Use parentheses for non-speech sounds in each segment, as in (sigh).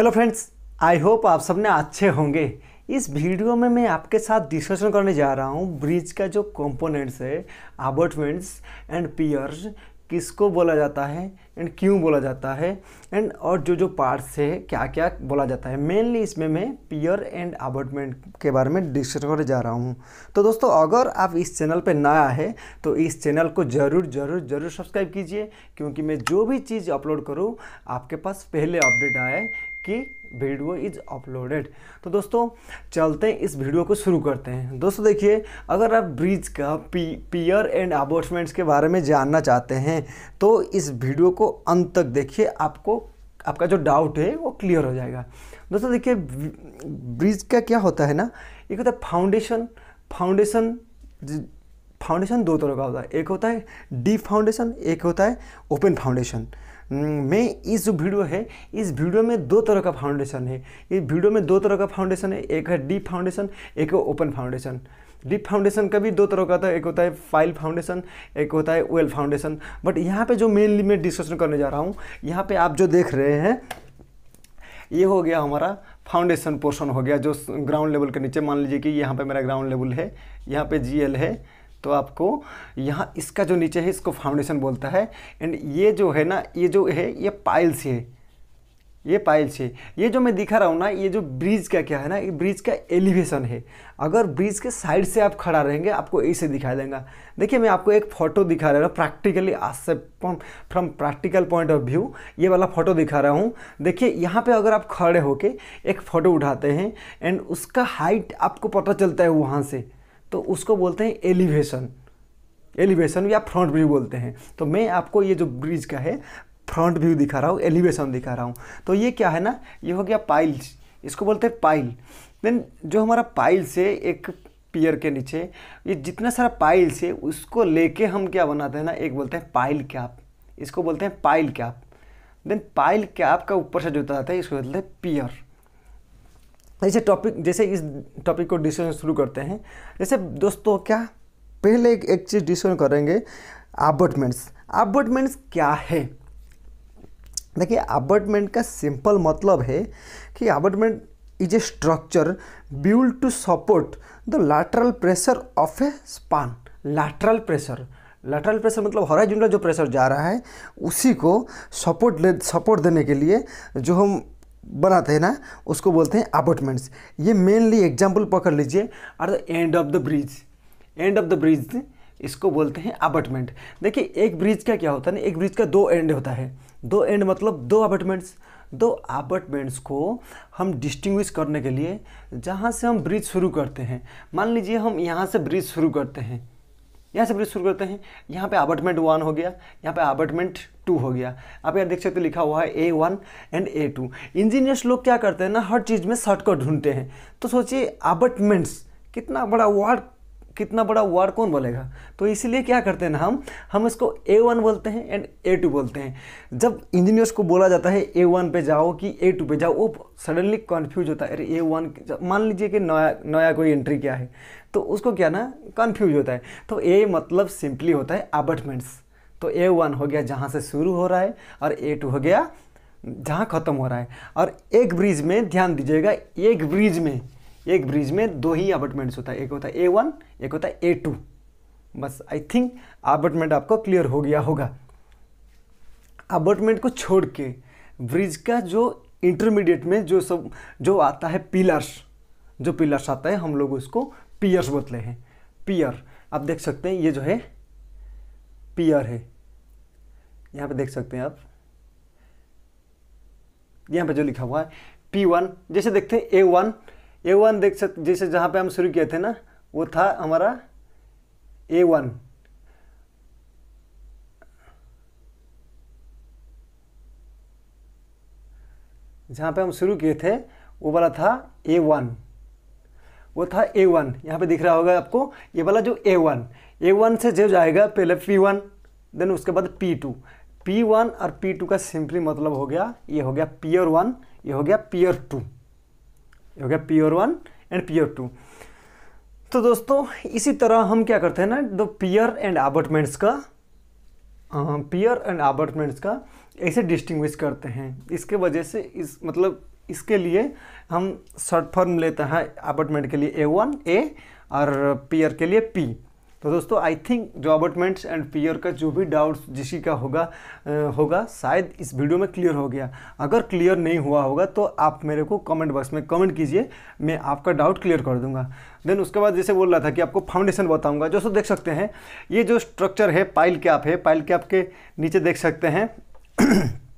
hello friends I hope आप सबने अच्छे होंगे इस वीडियो में मैं आपके साथ डिस्कशन करने जा रहा हूँ ब्रिज का जो कंपोनेंट्स है अबोटमेंट्स एंड पियर्स किसको बोला जाता है एंड क्यों बोला जाता है एंड और जो जो पार्ट्स है क्या क्या बोला जाता है मेनली इसमें मैं पियर एंड अबोटमेंट के बारे में डिस्कशन करने जा रहा हूँ तो दोस्तों अगर आप इस चैनल पर नया है तो इस चैनल को ज़रूर ज़रूर ज़रूर सब्सक्राइब कीजिए क्योंकि मैं जो भी चीज़ अपलोड करूँ आपके पास पहले अपडेट आए कि वीडियो इज अपलोडेड तो दोस्तों चलते हैं इस वीडियो को शुरू करते हैं दोस्तों देखिए अगर आप ब्रिज का पी पियर एंड अबोटमेंट्स के बारे में जानना चाहते हैं तो इस वीडियो को अंत तक देखिए आपको आपका जो डाउट है वो क्लियर हो जाएगा दोस्तों देखिए ब्रिज का क्या होता है ना एक होता है फाउंडेशन फाउंडेशन फाउंडेशन दो तरह का होता है एक होता है डीप फाउंडेशन एक होता है ओपन फाउंडेशन हम्म, मैं इस जो वीडियो है इस वीडियो में दो तरह का फाउंडेशन है इस वीडियो में दो तरह का फाउंडेशन है एक है डीप फाउंडेशन एक है ओपन फाउंडेशन डीप फाउंडेशन का भी दो तरह का होता है एक होता है फाइल फाउंडेशन एक होता है वेल फाउंडेशन बट यहाँ पे जो मेनली मैं डिस्कशन करने जा रहा हूँ यहाँ पे आप जो देख रहे हैं ये हो गया हमारा फाउंडेशन पोर्शन हो गया जो ग्राउंड लेवल के नीचे मान लीजिए कि यहाँ पे मेरा ग्राउंड लेवल है यहाँ पे जीएल है तो आपको यहाँ इसका जो नीचे है इसको फाउंडेशन बोलता है एंड ये जो है ना ये जो है ये पाइल्स है ये पाइल्स है ये जो मैं दिखा रहा हूँ ना ये जो ब्रिज का क्या है ना ये ब्रिज का एलिवेशन है अगर ब्रिज के साइड से आप खड़ा रहेंगे आपको ऐसे दिखाई देगा देखिए मैं आपको एक फ़ोटो दिखा रहा हूँ प्रैक्टिकली आज से from practical point of view ये वाला फ़ोटो दिखा रहा हूँ देखिए यहाँ पे अगर आप खड़े होके एक फ़ोटो उठाते हैं एंड उसका हाइट आपको पता चलता है वहाँ से तो उसको बोलते हैं एलिवेशन एलिवेशन या फ्रंट व्यू बोलते हैं तो मैं आपको ये जो ब्रिज का है फ्रंट व्यू दिखा रहा हूँ एलिवेशन दिखा रहा हूँ तो ये क्या है ना ये हो गया पाइल्स इसको बोलते हैं पाइल देन जो हमारा पाइल से एक पियर के नीचे ये जितना सारा पाइल से उसको लेके हम क्या बनाते हैं ना एक बोलते हैं पाइल कैप इसको बोलते हैं pile cap then pile cap का ऊपर से जो होता है इसको बोलते हैं पियर जैसे तो टॉपिक जैसे इस टॉपिक को डिस्कशन शुरू करते हैं जैसे दोस्तों क्या पहले एक, एक चीज़ डिस्कशन करेंगे अबर्टमेंट्स अबर्टमेंट्स क्या है देखिए अबर्टमेंट का सिंपल मतलब है कि abutment is a structure build to support the lateral pressure of a span lateral pressure lateral pressure मतलब हॉराइजेंटल जो प्रेशर जा रहा है उसी को सपोर्ट सपोर्ट देने के लिए जो हम बनाते हैं ना उसको बोलते हैं अपार्टमेंट्स ये मेनली एग्जाम्पल पकड़ लीजिए और the end of the bridge end of the bridge इसको बोलते हैं अपार्टमेंट देखिए एक ब्रिज का क्या होता है ना एक ब्रिज का दो एंड होता है दो एंड मतलब दो अपार्टमेंट्स दो अपार्टमेंट्स को हम डिस्टिंग्विश करने के लिए जहाँ से हम ब्रिज शुरू करते हैं मान लीजिए हम यहाँ से ब्रिज शुरू करते हैं यहाँ से शुरू करते हैं यहाँ पे अबर्टमेंट वन हो गया यहाँ पे अबर्टमेंट टू हो गया आप यहाँ देख सकते हो लिखा हुआ है A one and A two engineers लोग क्या करते हैं ना हर चीज़ में शॉर्टकट ढूंढते हैं तो सोचिए अबर्टमेंट्स कितना बड़ा वर्ड कितना बड़ा वार कौन बोलेगा तो इसीलिए क्या करते हैं ना हम हम इसको ए वन बोलते हैं एंड ए टू बोलते हैं जब इंजीनियर्स को बोला जाता है ए वन पे जाओ कि ए टू पे जाओ वो सडनली कन्फ्यूज होता है अरे ए वन मान लीजिए कि नया नया कोई एंट्री क्या है तो उसको क्या ना कन्फ्यूज होता है तो ए मतलब सिंपली होता है अबटमेंट्स तो ए वन हो गया जहाँ से शुरू हो रहा है और ए टू हो गया जहाँ ख़त्म हो रहा है और एक ब्रिज में ध्यान दीजिएगा एक ब्रिज में एक ब्रिज में दो ही अपार्टमेंट्स होता है एक होता है ए वन एक होता है ए टू बस आई थिंक अपार्टमेंट आपको क्लियर हो गया होगा अपार्टमेंट को छोड़ के ब्रिज का जो इंटरमीडिएट में जो सब जो आता है पिलर्स जो पिलर्स आता है हम लोग उसको पियर्स बोलते हैं पियर आप देख सकते हैं ये जो है पियर है यहाँ पे देख सकते हैं आप यहाँ पे जो लिखा हुआ है पी वन जैसे देखते हैं ए वन ए वन देख सकते जैसे जहाँ पे हम शुरू किए थे ना वो था हमारा ए वन जहाँ पे हम शुरू किए थे वो वाला था ए वन वो था ए वन यहाँ पे दिख रहा होगा आपको ये वाला जो ए वन ए वन से जो जाएगा पहले पी वन देन उसके बाद पी टू पी वन और पी टू का सिंपली मतलब हो गया ये हो गया पियर वन ये हो गया पियर टू हो गया P one and P two तो दोस्तों इसी तरह हम क्या करते हैं ना दो पियर एंड आबर्टमेंट्स का पियर एंड आबर्टमेंट्स का ऐसे डिस्टिंग्विश करते हैं इसके वजह से इस मतलब इसके लिए हम शॉर्ट फॉर्म लेते हैं अपार्टमेंट के लिए ए वन ए और पियर के लिए पी तो दोस्तों आई थिंक रॉबर्टमेंट्स एंड पियर का जो भी डाउट्स जिसी का होगा आ, होगा शायद इस वीडियो में क्लियर हो गया अगर क्लियर नहीं हुआ होगा तो आप मेरे को कमेंट बॉक्स में कमेंट कीजिए मैं आपका डाउट क्लियर कर दूंगा देन उसके बाद जैसे बोल रहा था कि आपको फाउंडेशन बताऊंगा दोस्तों देख सकते हैं ये जो स्ट्रक्चर है पाइल कैप है पाइल कैप के नीचे देख सकते हैं (clears throat)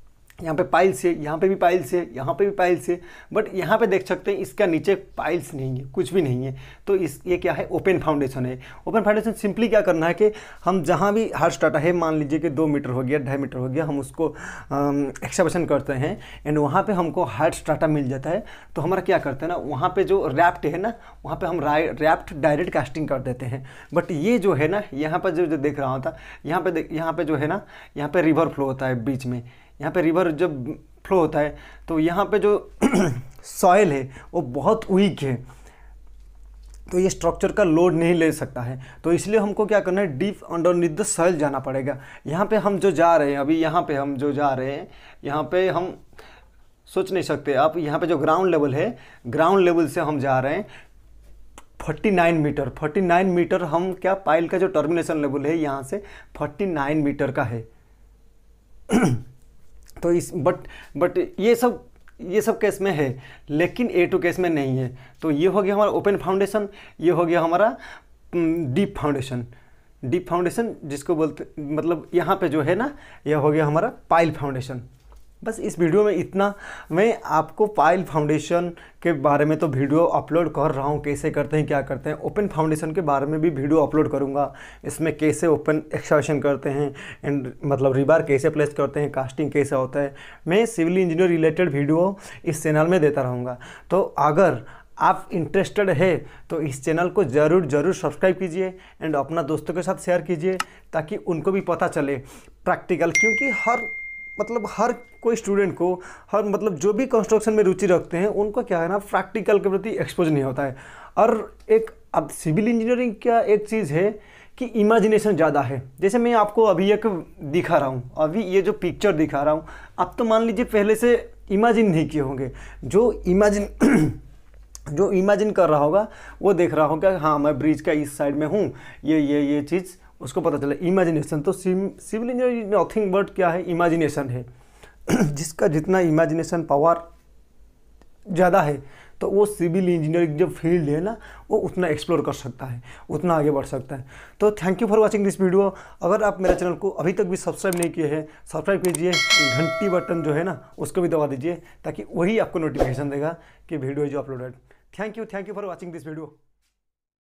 यहाँ पे पाइल्स है यहाँ पे भी पाइल्स है यहाँ पे भी पाइल्स है बट यहाँ पे देख सकते हैं इसका नीचे पाइल्स नहीं है कुछ भी नहीं है तो इस ये क्या है ओपन फाउंडेशन है ओपन फाउंडेशन सिंपली क्या करना है कि हम जहाँ भी हर स्टाटा है मान लीजिए कि दो मीटर हो गया ढाई मीटर हो गया हम उसको एक्सपेशन करते हैं एंड वहाँ पर हमको हार्ड स्टाटा मिल जाता है तो हमारा क्या करते हैं ना वहाँ पर जो रैप्ट है ना वहाँ पर हम रैप्ट डायरेक्ट कास्टिंग कर देते हैं बट ये जो है ना यहाँ पर जो देख रहा होता यहाँ पर यहाँ पर जो है ना यहाँ पर रिवर फ्लो होता है बीच में यहाँ पे रिवर जब फ्लो होता है तो यहाँ पे जो सॉयल (clears throat) है वो बहुत वीक है तो ये स्ट्रक्चर का लोड नहीं ले सकता है तो इसलिए हमको क्या करना है डीप अंडरनीथ द सॉयल जाना पड़ेगा यहाँ पे हम जो जा रहे हैं अभी यहाँ पे हम जो जा रहे हैं यहाँ पे हम सोच नहीं सकते आप यहाँ पे जो ग्राउंड लेवल है ग्राउंड लेवल से हम जा रहे हैं 49 मीटर 49 मीटर हम क्या पाइल का जो टर्मिनेशन लेवल है यहाँ से 49 मीटर का है (clears throat) तो इस बट बट ये सब ये सब केस में है लेकिन ए टू केस में नहीं है तो ये हो गया हमारा ओपन फाउंडेशन ये हो गया हमारा डीप फाउंडेशन डीप फाउंडेशन जिसको बोलते मतलब यहाँ पे जो है ना यह हो गया हमारा पाइल फाउंडेशन बस इस वीडियो में इतना मैं आपको पाइल फाउंडेशन के बारे में तो वीडियो अपलोड कर रहा हूँ कैसे करते हैं क्या करते हैं ओपन फाउंडेशन के बारे में भी वीडियो अपलोड करूँगा इसमें कैसे ओपन एक्सप्रेशन करते हैं एंड मतलब रिबार कैसे प्लेस करते हैं कास्टिंग कैसे होता है मैं सिविल इंजीनियर रिलेटेड वीडियो इस चैनल में देता रहूँगा तो अगर आप इंटरेस्टेड है तो इस चैनल को ज़रूर ज़रूर सब्सक्राइब कीजिए एंड अपना दोस्तों के साथ शेयर कीजिए ताकि उनको भी पता चले प्रैक्टिकल क्योंकि हर मतलब हर कोई स्टूडेंट को हर मतलब जो भी कंस्ट्रक्शन में रुचि रखते हैं उनको क्या है ना प्रैक्टिकल के प्रति एक्सपोज नहीं होता है और एक अब सिविल इंजीनियरिंग क्या एक चीज़ है कि इमेजिनेशन ज़्यादा है जैसे मैं आपको अभी एक दिखा रहा हूँ अभी ये जो पिक्चर दिखा रहा हूँ आप तो मान लीजिए पहले से इमेजिन नहीं किए होंगे जो इमेजिन जो इमेजिन कर रहा होगा वो देख रहा होगा हाँ मैं ब्रिज का इस साइड में हूँ ये ये ये चीज़ उसको पता चला इमेजिनेशन तो सिविल इंजीनियरिंग नथिंग बट क्या है इमेजिनेशन है (clears throat) जिसका जितना इमेजिनेशन पावर ज़्यादा है तो वो सिविल इंजीनियरिंग जो फील्ड है ना वो उतना एक्सप्लोर कर सकता है उतना आगे बढ़ सकता है तो thank you for watching this video अगर आप मेरे चैनल को अभी तक भी सब्सक्राइब नहीं किए हैं सब्सक्राइब कीजिए घंटी बटन जो है ना उसको भी दबा दीजिए ताकि वही आपको नोटिफिकेशन देगा कि वीडियो जो uploaded thank you thank you for watching this video